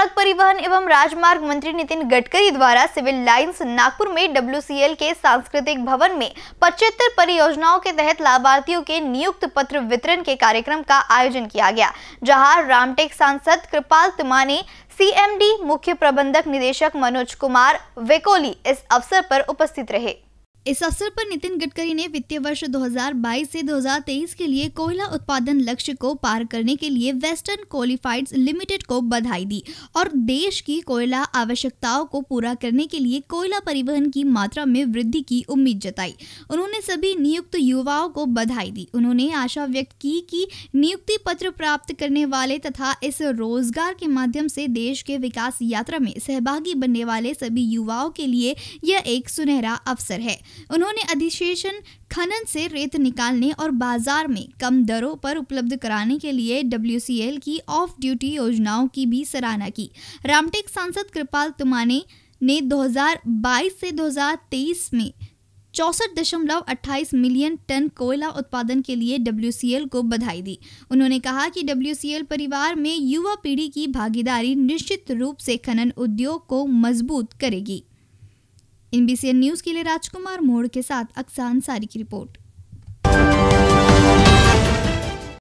सड़क परिवहन एवं राजमार्ग मंत्री नितिन गडकरी द्वारा सिविल लाइंस नागपुर में डब्ल्यू के सांस्कृतिक भवन में पचहत्तर परियोजनाओं के तहत लाभार्थियों के नियुक्त पत्र वितरण के कार्यक्रम का आयोजन किया गया जहां रामटेक सांसद कृपाल तुमाने सीएमडी मुख्य प्रबंधक निदेशक मनोज कुमार वेकोली इस अवसर पर उपस्थित रहे इस अवसर पर नितिन गडकरी ने वित्तीय वर्ष 2022 से 2023 के लिए कोयला उत्पादन लक्ष्य को पार करने के लिए वेस्टर्न क्वालिफाइड लिमिटेड को बधाई दी और देश की कोयला आवश्यकताओं को पूरा करने के लिए कोयला परिवहन की मात्रा में वृद्धि की उम्मीद जताई उन्होंने सभी नियुक्त युवाओं को बधाई दी उन्होंने आशा व्यक्त की कि नियुक्ति पत्र प्राप्त करने वाले तथा इस रोजगार के माध्यम से देश के विकास यात्रा में सहभागी बनने वाले सभी युवाओं के लिए यह एक सुनहरा अवसर है उन्होंने अधिशेषण खनन से रेत निकालने और बाजार में कम दरों पर उपलब्ध कराने के लिए डब्ल्यू की ऑफ ड्यूटी योजनाओं की भी सराहना की रामटेक सांसद कृपाल तुमाने ने 2022 से 2023 में चौसठ दशमलव अट्ठाईस मिलियन टन कोयला उत्पादन के लिए डब्ल्यू को बधाई दी उन्होंने कहा कि डब्ल्यू परिवार में युवा पीढ़ी की भागीदारी निश्चित रूप से खनन उद्योग को मजबूत करेगी इन न्यूज़ के लिए राजकुमार मोड़ के साथ अक्सा अंसारी की रिपोर्ट